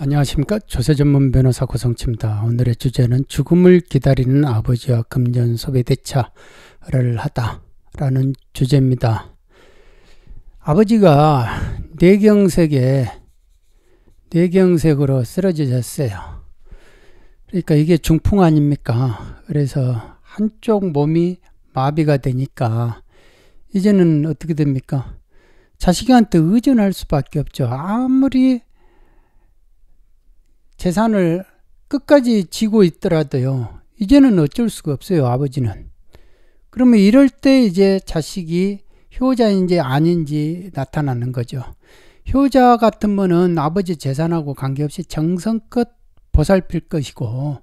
안녕하십니까 조세 전문 변호사 고성치입니다. 오늘의 주제는 죽음을 기다리는 아버지와 금전 소비 대차를 하다라는 주제입니다. 아버지가 뇌경색에 뇌경색으로 쓰러지셨어요. 그러니까 이게 중풍 아닙니까? 그래서 한쪽 몸이 마비가 되니까 이제는 어떻게 됩니까? 자식한테 의존할 수밖에 없죠. 아무리 재산을 끝까지 지고 있더라도요. 이제는 어쩔 수가 없어요. 아버지는. 그러면 이럴 때 이제 자식이 효자인지 아닌지 나타나는 거죠. 효자 같은 분은 아버지 재산하고 관계없이 정성껏 보살필 것이고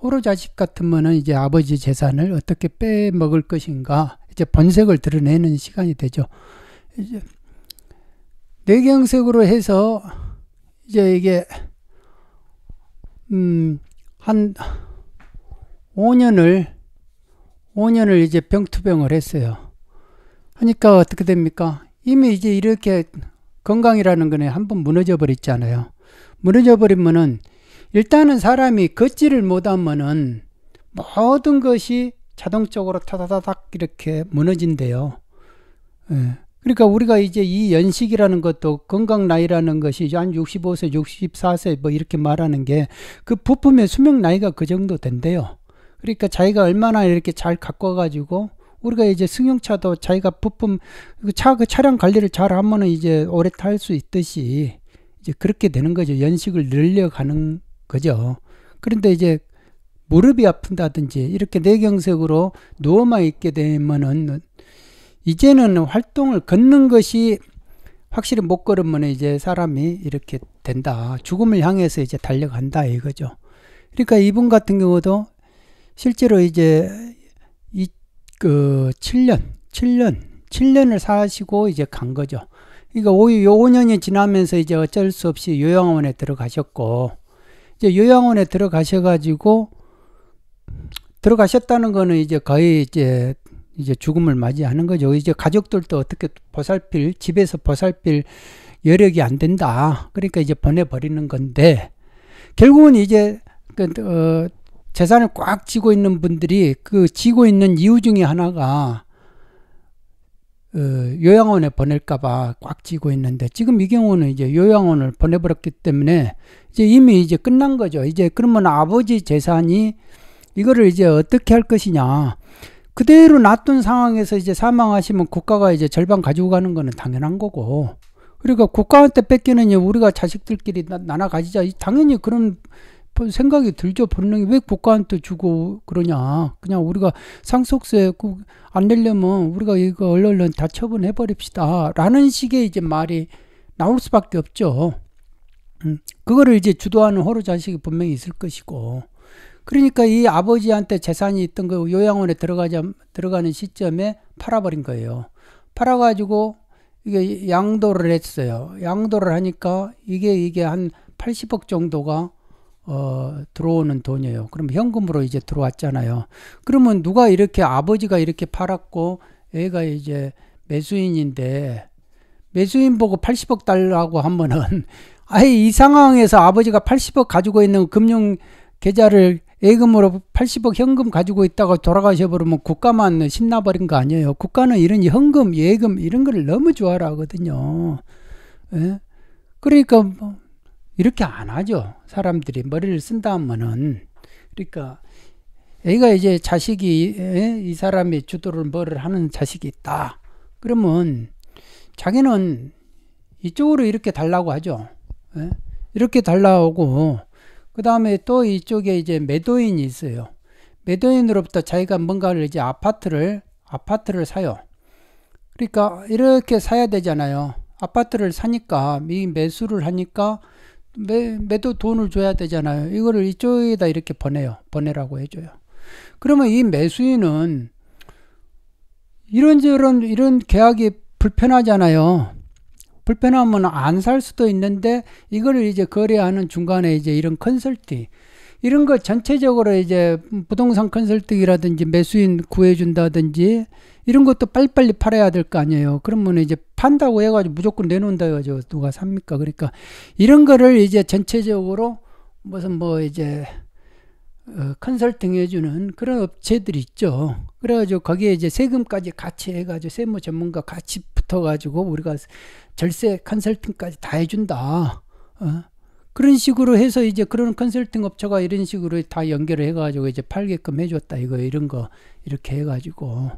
호로 자식 같은 분은 이제 아버지 재산을 어떻게 빼먹을 것인가 이제 본색을 드러내는 시간이 되죠. 이제 내경색으로 해서 이제 이게 음, 한 5년을 5년을 이제 병투병을 했어요. 하니까 어떻게 됩니까? 이미 이제 이렇게 건강이라는 거는 한번 무너져 버렸잖아요. 무너져 버리면은 일단은 사람이 걷지를 못하면은 모든 것이 자동적으로 타다다닥 이렇게 무너진대요. 예. 그러니까 우리가 이제 이 연식이라는 것도 건강 나이라는 것이 한 65세, 64세 뭐 이렇게 말하는 게 그 부품의 수명 나이가 그 정도 된대요. 그러니까 자기가 얼마나 이렇게 잘 갖고 가지고 우리가 이제 승용차도 자기가 부품 차그 그 차량 관리를 잘 하면은 이제 오래 탈 수 있듯이 이제 그렇게 되는 거죠. 연식을 늘려가는 거죠. 그런데 이제 무릎이 아픈다든지 이렇게 내경색으로 누워만 있게 되면은 이제는 활동을 걷는 것이 확실히 못 걸으면 이제 사람이 이렇게 된다. 죽음을 향해서 이제 달려간다 이거죠. 그러니까 이분 같은 경우도 실제로 이제 이 그 7년, 7년, 7년을 사시고 이제 간 거죠. 그러니까 5년이 지나면서 이제 어쩔 수 없이 요양원에 들어가셨고 이제 요양원에 들어가셔 가지고 들어가셨다는 거는 이제 거의 이제 이제 죽음을 맞이하는 거죠. 이제 가족들도 어떻게 보살필 집에서 보살필 여력이 안 된다. 그러니까 이제 보내버리는 건데 결국은 이제 그 어, 재산을 꽉 쥐고 있는 분들이 그 쥐고 있는 이유 중에 하나가 어, 요양원에 보낼까봐 꽉 쥐고 있는데 지금 이 경우는 이제 요양원을 보내버렸기 때문에 이제 이미 이제 끝난 거죠. 이제 그러면 아버지 재산이 이거를 이제 어떻게 할 것이냐. 그대로 놔둔 상황에서 이제 사망하시면 국가가 이제 절반 가지고 가는 거는 당연한 거고. 그러니까 국가한테 뺏기는 우리가 자식들끼리 나, 눠 가지자. 당연히 그런 생각이 들죠. 본능이 왜 국가한테 주고 그러냐. 그냥 우리가 상속세 그 안 내려면 우리가 이거 얼른 다 처분해 버립시다. 라는 식의 이제 말이 나올 수밖에 없죠. 음, 그거를 이제 주도하는 호로 자식이 분명히 있을 것이고. 그러니까 이 아버지한테 재산이 있던 거 그 요양원에 들어가자 들어가는 시점에 팔아버린 거예요. 팔아가지고 이게 양도를 했어요. 양도를 하니까 이게 이게 한 80억 정도가 어, 들어오는 돈이에요. 그럼 현금으로 이제 들어왔잖아요. 그러면 누가 이렇게 아버지가 이렇게 팔았고 애가 이제 매수인인데 매수인 보고 80억 달라고 하면은 아예 이 상황에서 아버지가 80억 가지고 있는 금융 계좌를 예금으로 80억 현금 가지고 있다가 돌아가셔버리면 국가만 신나버린 거 아니에요. 국가는 이런 현금, 예금 이런 걸 너무 좋아하거든요. 예? 그러니까 뭐 이렇게 안 하죠. 사람들이 머리를 쓴다면은 그러니까 애가 이제 자식이 예? 이 사람이 주도를 뭐를 하는 자식이 있다. 그러면 자기는 이쪽으로 이렇게 달라고 하죠. 예? 이렇게 달라고 그 다음에 또 이쪽에 이제 매도인이 있어요. 매도인으로부터 자기가 뭔가를 이제 아파트를, 아파트를 사요. 그러니까 이렇게 사야 되잖아요. 아파트를 사니까, 미 매수를 하니까 매, 매도 돈을 줘야 되잖아요. 이거를 이쪽에다 이렇게 보내요. 보내라고 해줘요. 그러면 이 매수인은 이런저런 이런 계약이 불편하잖아요. 불편하면 안 살 수도 있는데 이거를 이제 거래하는 중간에 이제 이런 컨설팅 이런 거 전체적으로 이제 부동산 컨설팅이라든지 매수인 구해준다든지 이런 것도 빨리빨리 팔아야 될 거 아니에요. 그러면 이제 판다고 해가지고 무조건 내놓는다 해가지고 누가 삽니까? 그러니까 이런 거를 이제 전체적으로 무슨 뭐 이제 어, 컨설팅 해주는 그런 업체들이 있죠. 그래가지고 거기에 이제 세금까지 같이 해가지고 세무 전문가 같이 붙어가지고 우리가 절세 컨설팅까지 다 해준다. 어? 그런 식으로 해서 이제 그런 컨설팅 업체가 이런 식으로 다 연결을 해가지고 이제 팔게끔 해줬다. 이거 이런 거 이렇게 해가지고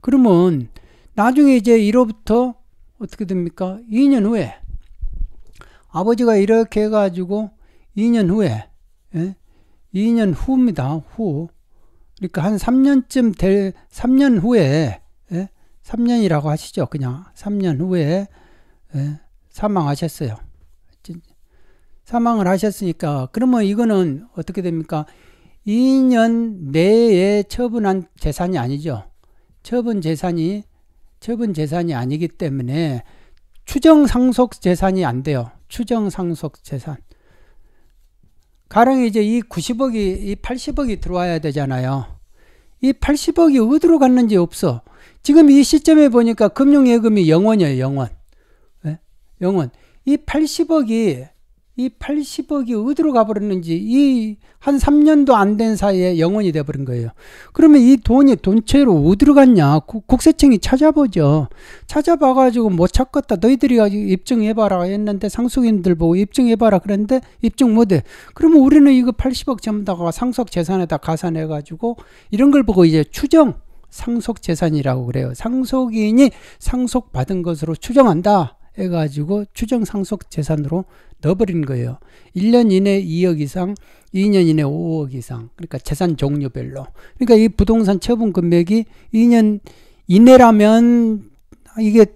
그러면 나중에 이제 1호부터 어떻게 됩니까? 2년 후에 아버지가 이렇게 해가지고 2년 후에 예? 2년 후입니다. 후 그러니까 한 3년쯤 될 3년 후에 3년이라고 하시죠. 그냥 3년 후에 예, 사망하셨어요. 사망을 하셨으니까 그러면 이거는 어떻게 됩니까? 2년 내에 처분한 재산이 아니죠. 처분 재산이 처분 재산이 아니기 때문에 추정 상속 재산이 안 돼요. 추정 상속 재산. 가령 이제 이 90억이 이 80억이 들어와야 되잖아요. 이 80억이 어디로 갔는지 없어. 지금 이 시점에 보니까 금융예금이 0원이에요, 0원. 예? 0원. 이 80억이, 이 80억이 어디로 가버렸는지, 이 한 3년도 안 된 사이에 0원이 돼버린 거예요. 그러면 이 돈이 돈체로 어디로 갔냐? 국세청이 찾아보죠. 찾아봐가지고 못 뭐 찾겠다. 너희들이 입증해봐라 했는데 상속인들 보고 입증해봐라. 그랬는데 입증 못해. 그러면 우리는 이거 80억 전부 다 상속 재산에다 가산해가지고 이런 걸 보고 이제 추정, 상속 재산이라고 그래요. 상속인이 상속받은 것으로 추정한다. 해가지고 추정 상속 재산으로 넣어버린 거예요. 1년 이내 2억 이상, 2년 이내 5억 이상. 그러니까 재산 종류별로. 그러니까 이 부동산 처분 금액이 2년 이내라면 이게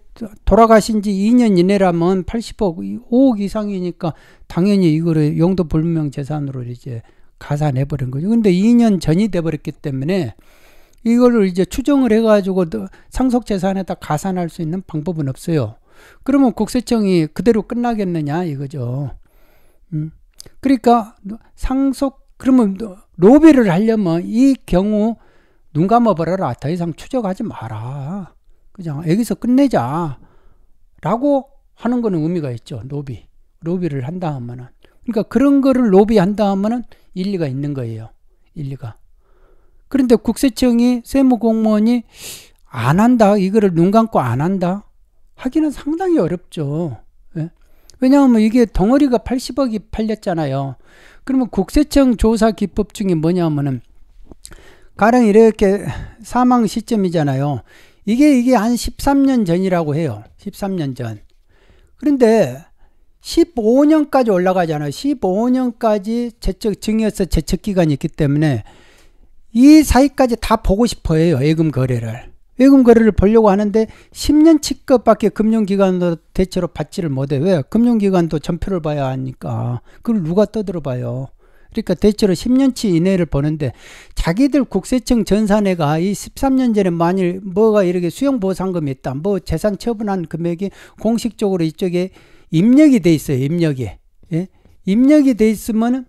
돌아가신 지 2년 이내라면 80억, 5억 이상이니까 당연히 이거를 용도 불명 재산으로 이제 가산해 버린 거죠. 근데 2년 전이 돼 버렸기 때문에 이거를 이제 추정을 해가지고 상속 재산에다 가산할 수 있는 방법은 없어요. 그러면 국세청이 그대로 끝나겠느냐 이거죠. 음. 그러니까 상속 그러면 로비를 하려면 이 경우 눈 감아버려라 더 이상 추적하지 마라. 그냥 여기서 끝내자라고 하는 거는 의미가 있죠. 로비 로비를 한다 하면은 그러니까 그런 거를 로비한다 하면은 일리가 있는 거예요. 일리가. 그런데 국세청이 세무 공무원이 안 한다. 이거를 눈 감고 안 한다. 하기는 상당히 어렵죠. 예? 왜냐하면 이게 덩어리가 80억이 팔렸잖아요. 그러면 국세청 조사 기법 중에 뭐냐면은 가령 이렇게 사망 시점이잖아요. 이게 이게 한 13년 전이라고 해요. 13년 전. 그런데 15년까지 올라가잖아요. 15년까지 재척 증여세 재척 기간이 있기 때문에 이 사이까지 다 보고 싶어 해요. 예금 거래를. 예금 거래를 보려고 하는데 10년치 것밖에 금융기관도 대체로 받지를 못해. 왜? 금융기관도 전표를 봐야 하니까. 그걸 누가 떠들어 봐요. 그러니까 대체로 10년치 이내를 보는데 자기들 국세청 전산회가 이 13년 전에 만일 뭐가 이렇게 수용보상금이 있다. 뭐 재산 처분한 금액이 공식적으로 이쪽에 입력이 돼 있어요. 입력이. 예? 입력이 돼 있으면 은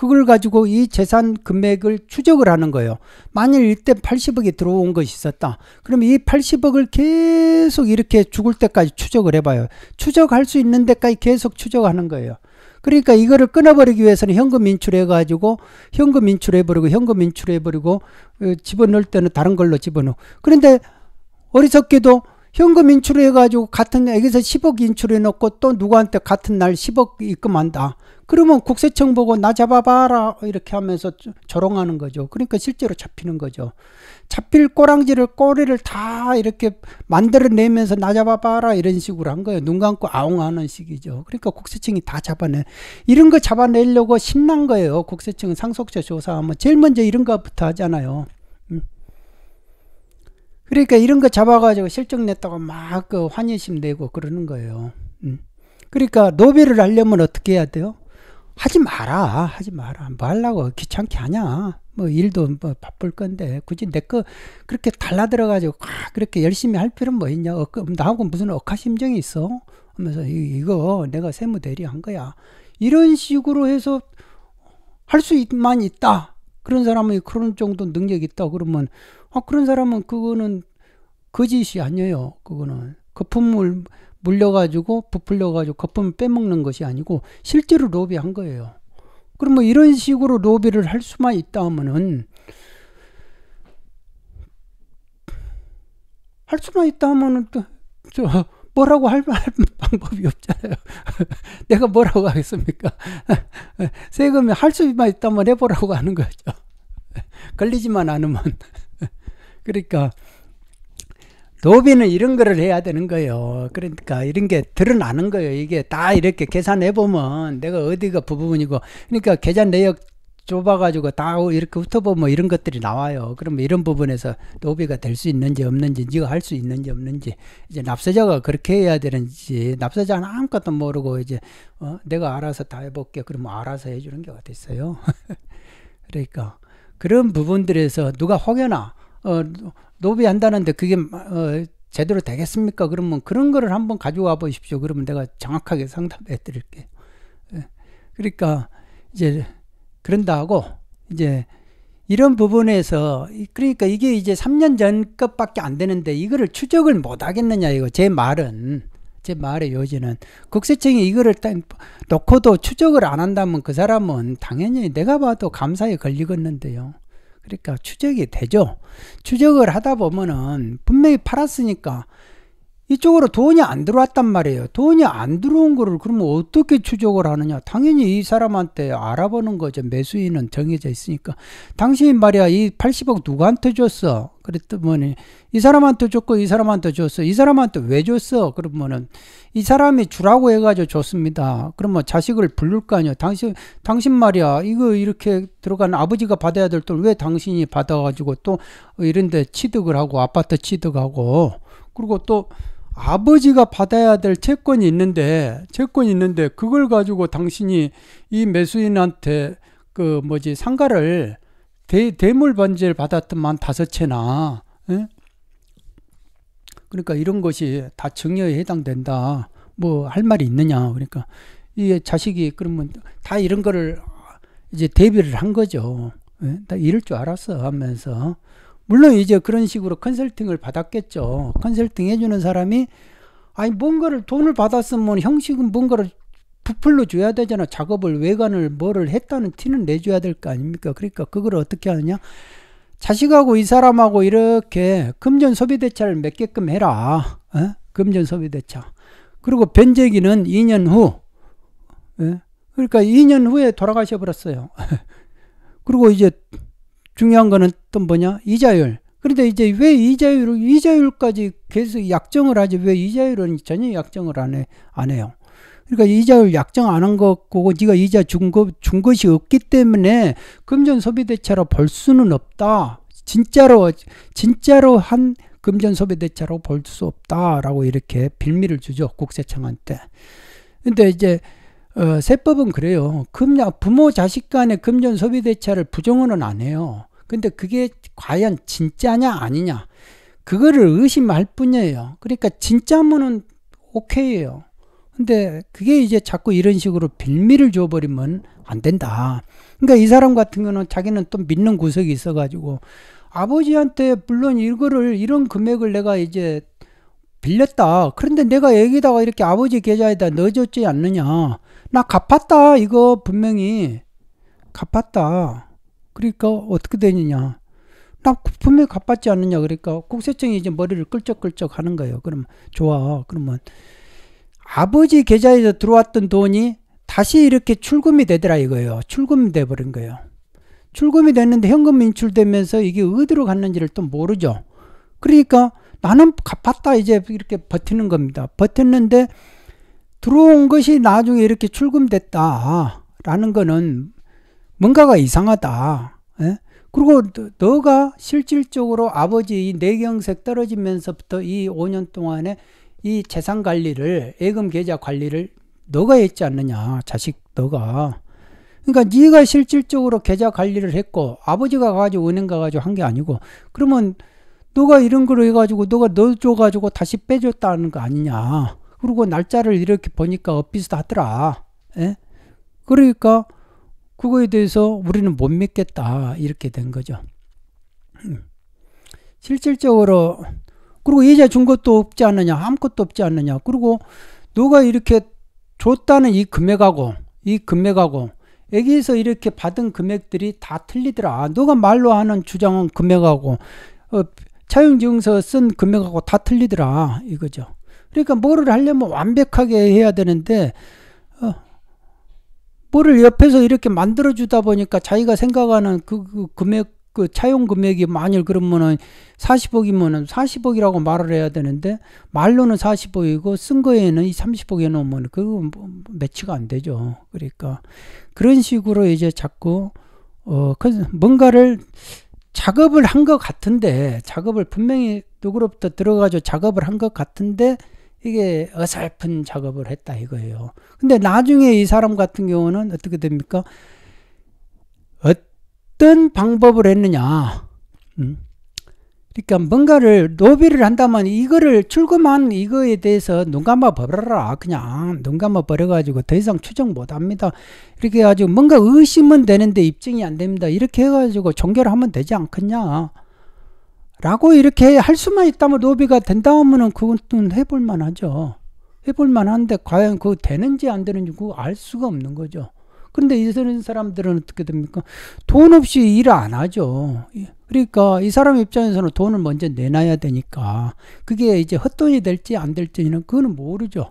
그걸 가지고 이 재산 금액을 추적을 하는 거예요. 만일 이때 80억이 들어온 것이 있었다. 그럼 이 80억을 계속 이렇게 죽을 때까지 추적을 해봐요. 추적할 수 있는 데까지 계속 추적하는 거예요. 그러니까 이거를 끊어버리기 위해서는 현금 인출해가지고 현금 인출해버리고 현금 인출해버리고 어, 집어넣을 때는 다른 걸로 집어넣어. 그런데 어리석게도 현금 인출해가지고 같은 여기서 10억 인출해놓고 또 누구한테 같은 날 10억 입금한다. 그러면 국세청 보고 나 잡아봐라 이렇게 하면서 조롱하는 거죠. 그러니까 실제로 잡히는 거죠. 잡힐 꼬랑지를 꼬리를 다 이렇게 만들어내면서 나 잡아봐라 이런 식으로 한 거예요. 눈 감고 아웅하는 식이죠. 그러니까 국세청이 다 잡아내. 이런 거 잡아내려고 신난 거예요. 국세청 상속자 조사하면 제일 먼저 이런 거부터 하잖아요. 음. 그러니까 이런 거 잡아가지고 실적 냈다고 막그 환희심 내고 그러는 거예요. 음. 그러니까 노비를 하려면 어떻게 해야 돼요? 하지 마라. 하지 마라. 뭐 하려고 귀찮게 하냐. 뭐 일도 뭐 바쁠 건데 굳이 내 거 그렇게 달라들어 가지고 아, 그렇게 열심히 할 필요는 뭐 있냐. 어, 그, 나하고 무슨 억하심정이 있어. 하면서 이거 내가 세무 대리한 거야. 이런 식으로 해서 할 수만 있다. 그런 사람이 그런 정도 능력이 있다 그러면 아 그런 사람은 그거는 거짓이 아니에요. 그거는 거품을 물려가지고 부풀려가지고 거품을 빼먹는 것이 아니고 실제로 로비한 거예요. 그럼 뭐 이런 식으로 로비를 할 수만 있다면은 할 수만 있다면은 또저 뭐라고 할, 할, 방법이 없잖아요. 내가 뭐라고 하겠습니까? 세금이 할 수만 있다면 해보라고 하는 거죠. 걸리지만 않으면 그러니까 도비는 이런 거를 해야 되는 거예요. 그러니까 이런 게 드러나는 거예요. 이게 다 이렇게 계산해 보면 내가 어디가 부분이고 그러니까 계산 내역 좁아가지고 다 이렇게 훑어보면 이런 것들이 나와요. 그러면 이런 부분에서 도비가 될 수 있는지 없는지, 네가 할 수 있는지 없는지, 이제 납세자가 그렇게 해야 되는지, 납세자는 아무것도 모르고 이제 어, 내가 알아서 다 해볼게. 그러면 알아서 해주는 게 어딨어요? 그러니까 그런 부분들에서 누가 혹여나 어, 노비한다는데 그게 어, 제대로 되겠습니까? 그러면 그런 거를 한번 가져와 보십시오. 그러면 내가 정확하게 상담해 드릴게요. 예. 그러니까 이제 그런다 하고 이제 이런 부분에서 그러니까 이게 이제 3년 전 것밖에 안 되는데 이거를 추적을 못 하겠느냐 이거 제 말은 제 말의 요지는 국세청이 이거를 놓고도 추적을 안 한다면 그 사람은 당연히 내가 봐도 감사에 걸리겠는데요. 그러니까 추적이 되죠. 추적을 하다 보면은 분명히 팔았으니까 이쪽으로 돈이 안 들어왔단 말이에요. 돈이 안 들어온 거를 그러면 어떻게 추적을 하느냐? 당연히 이 사람한테 알아보는 거죠. 매수인은 정해져 있으니까. 당신이 말이야, 이 80억 누구한테 줬어? 그랬더니 이 사람한테 줬고 이 사람한테 줬어. 이 사람한테 왜 줬어? 그러면은 이 사람이 주라고 해가지고 줬습니다. 그러면 뭐 자식을 부를 거 아니야. 당신 당신 말이야 이거 이렇게 들어간 아버지가 받아야 될 돈 왜 당신이 받아가지고 또 이런데 취득을 하고 아파트 취득하고 그리고 또 아버지가 받아야 될 채권이 있는데 채권이 있는데 그걸 가지고 당신이 이 매수인한테 그 뭐지 상가를 대, 대물 반지를 받았던만 다섯 채나 에? 예? 그러니까 이런 것이 다 증여에 해당된다 뭐 할 말이 있느냐 그러니까 이 자식이 그러면 다 이런 거를 이제 대비를 한 거죠 에? 예? 다 이럴 줄 알았어 하면서 물론 이제 그런 식으로 컨설팅을 받았겠죠. 컨설팅 해주는 사람이 아니 뭔가를 돈을 받았으면 형식은 뭔가를 부풀러 줘야 되잖아. 작업을 외관을 뭐를 했다는 티는 내줘야 될 거 아닙니까? 그러니까 그걸 어떻게 하느냐? 자식하고 이 사람하고 이렇게 금전 소비 대차를 맺게끔 해라. 에? 어? 금전 소비 대차. 그리고 변제기는 2년 후. 에? 예? 그러니까 2년 후에 돌아가셔 버렸어요. 그리고 이제 중요한 거는 또 뭐냐? 이자율. 그런데 이제 왜 이자율, 을 이자율까지 계속 약정을 하지 왜 이자율은 전혀 약정을 안, 해, 안 해요. 그러니까 이자율 약정 안 한 거고 네가 이자 준, 거, 준 것이 없기 때문에 금전 소비 대차로 벌 수는 없다. 진짜로 진짜로 한 금전 소비 대차로 벌 수 없다라고 이렇게 빌미를 주죠 국세청한테. 근데 이제 어, 세법은 그래요. 금 부모 자식 간의 금전 소비 대차를 부정은 안 해요. 근데 그게 과연 진짜냐 아니냐 그거를 의심할 뿐이에요. 그러니까 진짜면은 오케이예요. 근데 그게 이제 자꾸 이런 식으로 빌미를 줘버리면 안 된다. 그러니까 이 사람 같은 거는 자기는 또 믿는 구석이 있어가지고 아버지한테 물론 이거를 이런 금액을 내가 이제 빌렸다. 그런데 내가 여기다가 이렇게 아버지 계좌에다 넣어줬지 않느냐. 나 갚았다. 이거 분명히 갚았다. 그러니까 어떻게 되느냐. 나 분명히 갚았지 않느냐. 그러니까 국세청이 이제 머리를 끌적끌적 하는 거예요. 그럼 좋아. 그러면 아버지 계좌에서 들어왔던 돈이 다시 이렇게 출금이 되더라 이거예요. 출금이 돼버린 거예요. 출금이 됐는데 현금 인출되면서 이게 어디로 갔는지를 또 모르죠. 그러니까 나는 갚았다 이제 이렇게 버티는 겁니다. 버텼는데 들어온 것이 나중에 이렇게 출금됐다라는 거는 뭔가가 이상하다. 에? 예? 그리고 너가 실질적으로 아버지 이 내경색 떨어지면서부터 이 5년 동안에 이 재산 관리를 예금 계좌 관리를 너가 했지 않느냐 자식 너가 그러니까 네가 실질적으로 계좌 관리를 했고 아버지가 가지고 은행 가가지고 한 게 아니고 그러면 너가 이런 걸 해가지고 너가 넣어줘가지고 다시 빼줬다는 거 아니냐 그리고 날짜를 이렇게 보니까 엇비슷하더라 에? 예? 그러니까 그거에 대해서 우리는 못 믿겠다 이렇게 된 거죠. 음. 실질적으로 그리고 예자 준 것도 없지 않느냐 아무것도 없지 않느냐 그리고 누가 이렇게 줬다는 이 금액하고 이 금액하고 여기서 이렇게 받은 금액들이 다 틀리더라. 누가 말로 하는 주장은 금액하고 어, 차용증서 쓴 금액하고 다 틀리더라 이거죠. 그러니까 뭐를 하려면 완벽하게 해야 되는데 어, 뭐를 옆에서 이렇게 만들어 주다 보니까 자기가 생각하는 그, 그 금액 그 차용 금액이 만일 그러면은 40억이면은 40억이라고 말을 해야 되는데 말로는 40억이고 쓴 거에는 이 30억에 넣으면 그거 뭐, 뭐 매치가 안 되죠. 그러니까 그런 식으로 이제 자꾸 어 뭔가를 작업을 한 것 같은데 작업을 분명히 누구로부터 들어가죠 작업을 한 것 같은데 이게 어설픈 작업을 했다 이거예요. 근데 나중에 이 사람 같은 경우는 어떻게 됩니까? 어떤 방법을 했느냐. 음. 그러니까 뭔가를 노비를 한다면 이거를 출금한 이거에 대해서 눈 감아 버려라 그냥 눈 감아 버려가지고 더 이상 추정 못합니다 이렇게 해가지고 뭔가 의심은 되는데 입증이 안 됩니다 이렇게 해가지고 종결하면 되지 않겠냐 라고 이렇게 할 수만 있다면 로비가 된다면은 그건 해볼 만하죠. 해볼 만한데 과연 그거 되는지 안 되는지 그거 알 수가 없는 거죠. 근데 이런 사람들은 어떻게 됩니까? 돈 없이 일 안 하죠. 그러니까 이 사람 입장에서는 돈을 먼저 내놔야 되니까 그게 이제 헛돈이 될지 안 될지는 그거는 모르죠.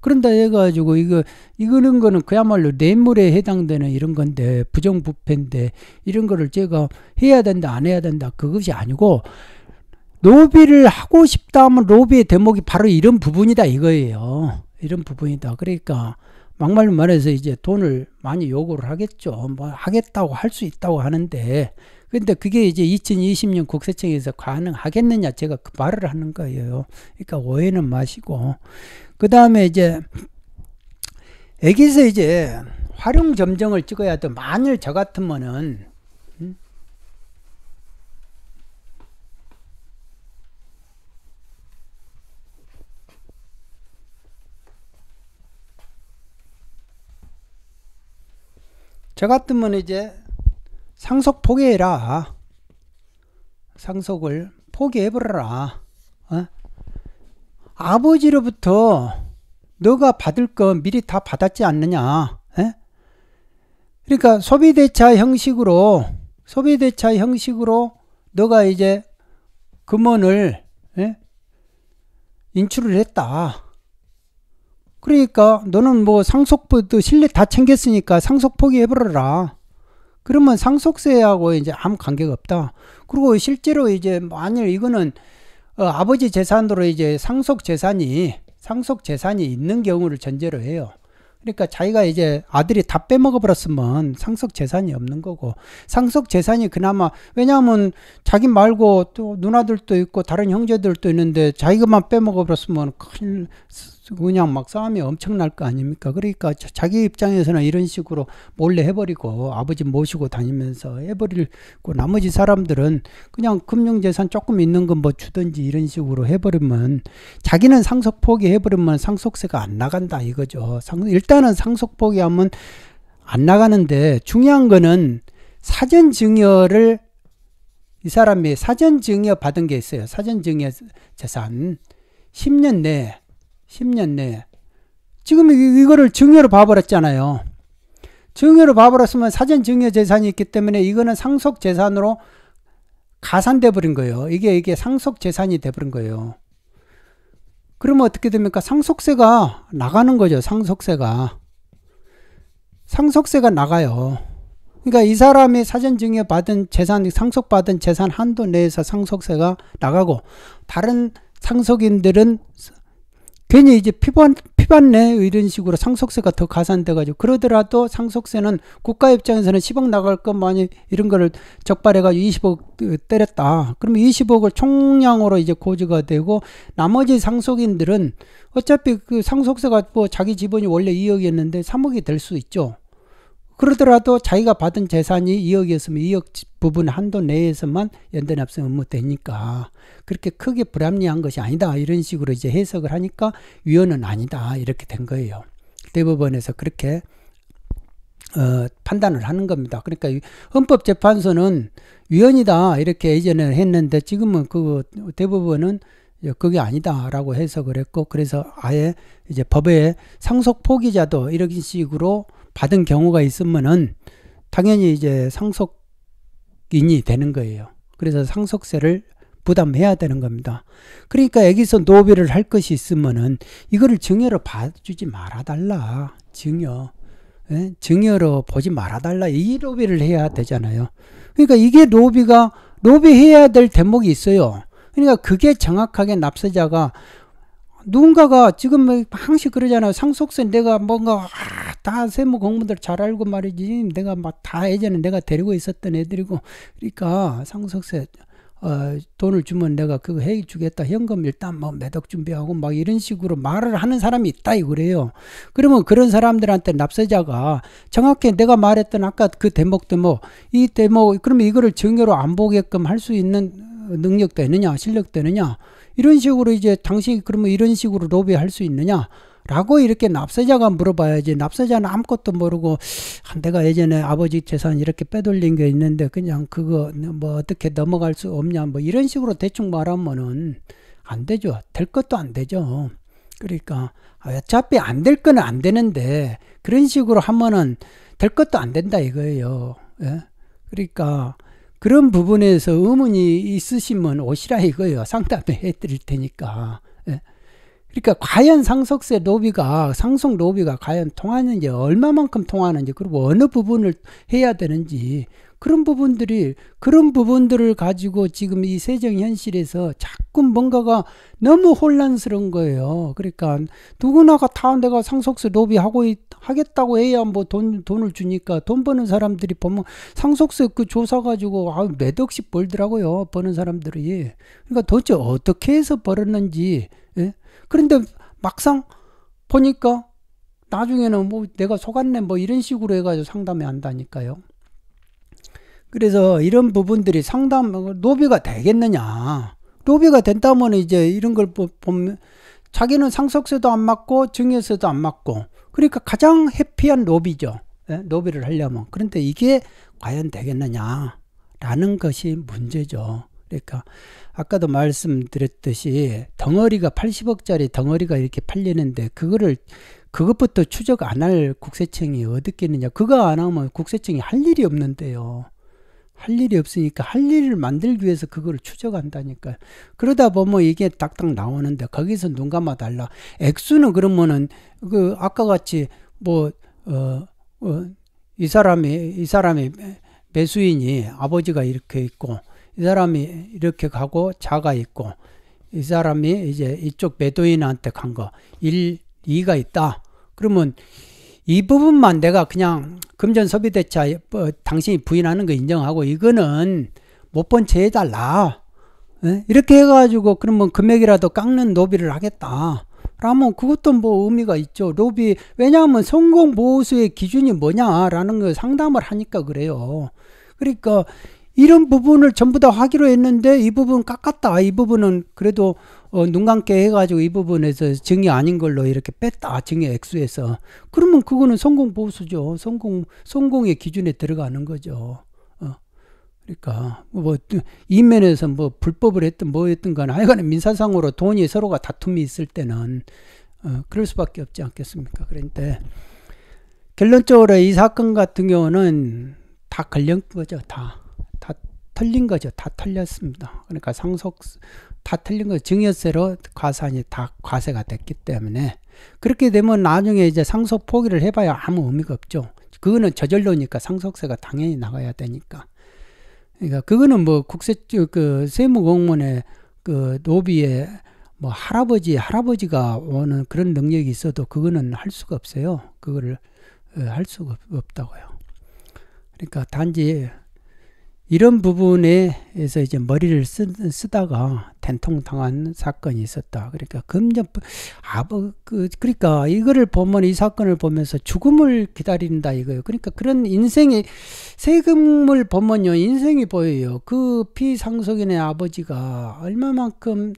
그런다 해가지고 이거 이거는 거는 그야말로 뇌물에 해당되는 이런 건데 부정부패인데 이런 거를 제가 해야 된다 안 해야 된다 그것이 아니고 로비를 하고 싶다 하면 로비의 대목이 바로 이런 부분이다 이거예요 이런 부분이다 그러니까 막말로 말해서 이제 돈을 많이 요구를 하겠죠 뭐 하겠다고 할 수 있다고 하는데 근데 그게 이제 2020년 국세청에서 가능하겠느냐 제가 그 말을 하는 거예요. 그러니까 오해는 마시고 그 다음에 이제 여기서 이제 활용 점정을 찍어야 돼. 만일 저 같으면은 음? 저 같으면 이제 상속 포기해라. 상속을 포기해버려라. 어? 아버지로부터 너가 받을 건 미리 다 받았지 않느냐. 에? 어? 그러니까 소비대차 형식으로 소비대차 형식으로 너가 이제 금원을 에? 어? 인출을 했다. 그러니까 너는 뭐 상속부도 실내 다 챙겼으니까 상속 포기해버려라. 그러면 상속세하고 이제 아무 관계가 없다. 그리고 실제로 이제 만일 이거는 어, 아버지 재산으로 이제 상속 재산이 상속 재산이 있는 경우를 전제로 해요. 그러니까 자기가 이제 아들이 다 빼먹어 버렸으면 상속 재산이 없는 거고 상속 재산이 그나마 왜냐하면 자기 말고 또 누나들도 있고 다른 형제들도 있는데 자기가만 빼먹어 버렸으면 큰 그냥 막 싸움이 엄청날 거 아닙니까? 그러니까 자기 입장에서는 이런 식으로 몰래 해버리고 아버지 모시고 다니면서 해버리고 나머지 사람들은 그냥 금융재산 조금 있는 건 뭐 주든지 이런 식으로 해버리면 자기는 상속 포기해버리면 상속세가 안 나간다 이거죠. 일단은 상속 포기하면 안 나가는데 중요한 거는 사전 증여를 이 사람이 사전 증여 받은 게 있어요. 사전 증여 재산. 10년 내에 10년 내에. 지금 이거를 증여로 봐버렸잖아요. 증여로 봐버렸으면 사전 증여 재산이 있기 때문에 이거는 상속 재산으로 가산돼 버린 거예요. 이게 이게 상속 재산이 돼 버린 거예요. 그러면 어떻게 됩니까? 상속세가 나가는 거죠. 상속세가. 상속세가 나가요. 그러니까 이 사람이 사전 증여 받은 재산, 상속받은 재산 한도 내에서 상속세가 나가고 다른 상속인들은 괜히 이제 피반, 피반 내 이런 식으로 상속세가 더 가산돼가지고 그러더라도 상속세는 국가 입장에서는 10억 나갈 것만이 이런 거를 적발해가지고 20억 때렸다. 그러면 20억을 총량으로 이제 고지가 되고 나머지 상속인들은 어차피 그 상속세가 뭐 자기 지분이 원래 2억이었는데 3억이 될 수 있죠. 그러더라도 자기가 받은 재산이 2억이었으면 2억 부분 한도 내에서만 연대납세 의무 되니까 그렇게 크게 불합리한 것이 아니다 이런 식으로 이제 해석을 하니까 위헌은 아니다 이렇게 된 거예요. 대법원에서 그렇게 어, 판단을 하는 겁니다. 그러니까 헌법재판소는 위헌이다 이렇게 예전에 했는데 지금은 그 대법원은 예, 그게 아니다라고 해석을 했고 그래서 아예 이제 법에 상속 포기자도 이런 식으로 받은 경우가 있으면은 당연히 이제 상속인이 되는 거예요. 그래서 상속세를 부담해야 되는 겁니다. 그러니까 여기서 노비를 할 것이 있으면은 이거를 증여로 봐주지 말아달라. 증여. 예? 증여로 보지 말아달라. 이노비를 해야 되잖아요. 그러니까 이게 노비가노비해야될 대목이 있어요. 그러니까 그게 정확하게 납세자가 누군가가 지금 뭐 항시 그러잖아요. 상속세 내가 뭔가 다 세무 공무들 잘 알고 말이지. 내가 막 다 예전에 내가 데리고 있었던 애들이고 그러니까 상속세 어, 돈을 주면 내가 그거 해 주겠다. 현금 일단 뭐 매덕 준비하고 막 이런 식으로 말을 하는 사람이 있다 이거래요. 그러면 그런 사람들한테 납세자가 정확히 내가 말했던 아까 그 대목 대목 이 대목 그러면 이거를 증여로 안 보게끔 할 수 있는 능력도 있느냐 실력도 있느냐 이런 식으로 이제 당신이 그러면 이런 식으로 로비할 수 있느냐? 라고 이렇게 납세자가 물어봐야지 납세자는 아무것도 모르고 한 아, 내가 예전에 아버지 재산 이렇게 빼돌린 게 있는데 그냥 그거 뭐 어떻게 넘어갈 수 없냐 뭐 이런 식으로 대충 말하면은 안 되죠 될 것도 안 되죠 그러니까 아, 어차피 안될건안 되는데 그런 식으로 하면은 될 것도 안 된다 이거예요 예 그러니까 그런 부분에서 의문이 있으시면 오시라 이거예요. 상담해 드릴 테니까. 그러니까 과연 상속세 로비가 상속 로비가 과연 통하는지 얼마만큼 통하는지 그리고 어느 부분을 해야 되는지 그런 부분들이 그런 부분들을 가지고 지금 이 세정 현실에서 자꾸 뭔가가 너무 혼란스러운 거예요. 그러니까 누구나가 타운 내가 상속세 로비하고 하겠다고 해야 뭐돈 돈을 주니까 돈 버는 사람들이 보면 상속세 그 조사 가지고 아몇 억씩 벌더라고요. 버는 사람들이 그러니까 도대체 어떻게 해서 벌었는지 예? 그런데 막상 보니까 나중에는 뭐 내가 속았네 뭐 이런 식으로 해가지고 상담해 한다니까요. 그래서 이런 부분들이 상담 노비가 되겠느냐? 노비가 된다면 이제 이런 걸 보면 자기는 상속세도 안 맞고 증여세도 안 맞고 그러니까 가장 해피한 노비죠. 예? 노비를 하려면 그런데 이게 과연 되겠느냐라는 것이 문제죠. 그러니까 아까도 말씀드렸듯이 덩어리가 80억짜리 덩어리가 이렇게 팔리는데 그거를 그것부터 추적 안 할 국세청이 어떻겠느냐. 그거 안 하면 국세청이 할 일이 없는데요. 할 일이 없으니까 할 일을 만들기 위해서 그거를 추적한다니까 그러다 보면 이게 딱딱 나오는데 거기서 눈 감아 달라. 액수는 그러면은 그 아까 같이 뭐어어이 사람이 이 사람이 매수인이 아버지가 이렇게 있고 이 사람이 이렇게 가고 자가 있고 이 사람이 이제 이쪽 베도인한테 간 거 1, 2가 있다. 그러면 이 부분만 내가 그냥 금전소비대차 어, 당신이 부인하는 거 인정하고 이거는 못 본 채 해달라. 에? 이렇게 해가지고 그러면 금액이라도 깎는 노비를 하겠다. 그러면 그것도 뭐 의미가 있죠. 로비 왜냐하면 성공 보수의 기준이 뭐냐라는 걸 상담을 하니까 그래요. 그러니까 이런 부분을 전부 다 하기로 했는데 이 부분 깎았다. 이 부분은 그래도 어, 눈 감게 해가지고 이 부분에서 증여 아닌 걸로 이렇게 뺐다. 증여 액수에서. 그러면 그거는 성공 보수죠. 성공, 성공의 기준에 들어가는 거죠. 어. 그러니까, 뭐, 이면에서 뭐, 불법을 했든 뭐 했든 간에 하여간에 민사상으로 돈이 서로가 다툼이 있을 때는, 어, 그럴 수밖에 없지 않겠습니까. 그런데, 결론적으로 이 사건 같은 경우는 다 걸린 거죠. 다. 털린 거죠. 다 털렸습니다. 그러니까 상속 다 털린 거 증여세로 과산이 다 과세가 됐기 때문에 그렇게 되면 나중에 이제 상속 포기를 해봐야 아무 의미가 없죠. 그거는 저절로니까 상속세가 당연히 나가야 되니까. 그러니까 그거는 뭐 국세 그 세무 공무원의 그노비에뭐 할아버지 할아버지가 오는 그런 능력이 있어도 그거는 할 수가 없어요. 그거를 어, 할 수가 없다고요. 그러니까 단지 이런 부분에서 이제 머리를 쓰, 쓰다가 된통 당한 사건이 있었다. 그러니까 금전 아버 뭐, 그 그러니까 이거를 보면 이 사건을 보면서 죽음을 기다린다 이거예요. 그러니까 그런 인생이 세금을 보면요 인생이 보여요. 그 피상속인의 아버지가 얼마만큼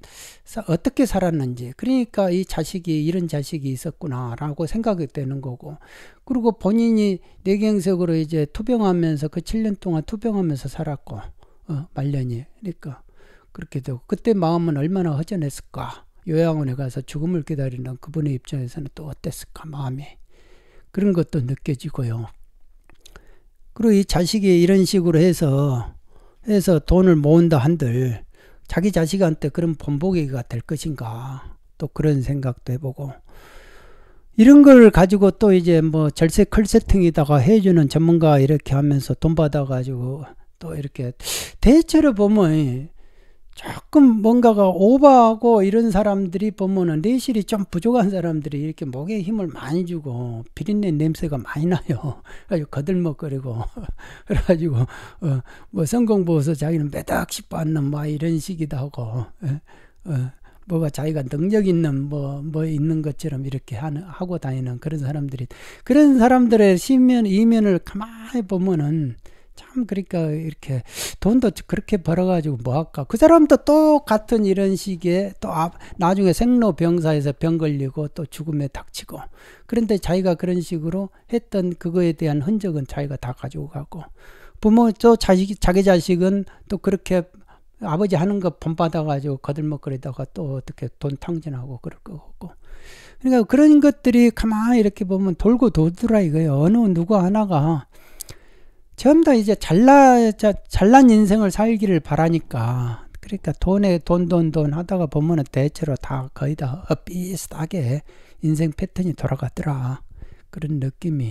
어떻게 살았는지 그러니까 이 자식이 이런 자식이 있었구나라고 생각이 되는 거고 그리고 본인이 뇌경색으로 이제 투병하면서 그 7년 동안 투병하면서 살았고 어, 말년이 그러니까 그렇게 되고 그때 마음은 얼마나 허전했을까 요양원에 가서 죽음을 기다리는 그분의 입장에서는 또 어땠을까 마음이 그런 것도 느껴지고요 그리고 이 자식이 이런 식으로 해서 해서 돈을 모은다 한들 자기 자식한테 그런 본보기가 될 것인가 또 그런 생각도 해보고 이런 걸 가지고 또 이제 뭐 절세 컬세팅에다가 해주는 전문가 이렇게 하면서 돈 받아가지고 또 이렇게 대체로 보면 조금 뭔가가 오버하고 이런 사람들이 보면은 내실이 좀 부족한 사람들이 이렇게 목에 힘을 많이 주고 비린내 냄새가 많이 나요. 아주 거들먹거리고 그래가지고 어, 뭐 성공 보고서 자기는 매닥씩 받는 막 뭐 이런 식이다 하고 예, 어, 뭐가 자기가 능력 있는 뭐뭐 뭐 있는 것처럼 이렇게 하는, 하고 다니는 그런 사람들이 그런 사람들의 시면 이면을 가만히 보면은 참 그러니까 이렇게 돈도 그렇게 벌어가지고 뭐 할까 그 사람도 똑같은 이런 식의 또 나중에 생로병사에서 병 걸리고 또 죽음에 닥치고 그런데 자기가 그런 식으로 했던 그거에 대한 흔적은 자기가 다 가지고 가고 부모 또 자식 자기 자식은 또 그렇게 아버지 하는 거 본받아가지고 거들먹거리다가 또 어떻게 돈 탕진하고 그럴 거고 그러니까 그런 것들이 가만히 이렇게 보면 돌고 도더라 이거예요 어느 누구 하나가 전부 다 이제 잘나, 자, 잘난 인생을 살기를 바라니까. 그러니까 돈에 돈, 돈, 돈 하다가 보면은 대체로 다 거의 다 비슷하게 인생 패턴이 돌아가더라. 그런 느낌이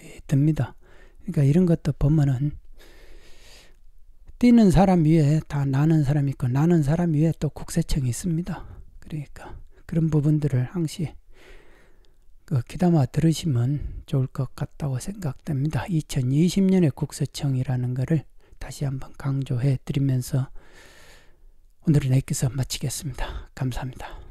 예, 듭니다. 그러니까 이런 것도 보면은 뛰는 사람 위에 다 나는 사람이 있고 나는 사람 위에 또 국세청이 있습니다. 그러니까 그런 부분들을 항시 어, 귀담아 들으시면 좋을 것 같다고 생각됩니다. 2020년의 국세청이라는 것을 다시 한번 강조해 드리면서 오늘은 여기서 마치겠습니다. 감사합니다.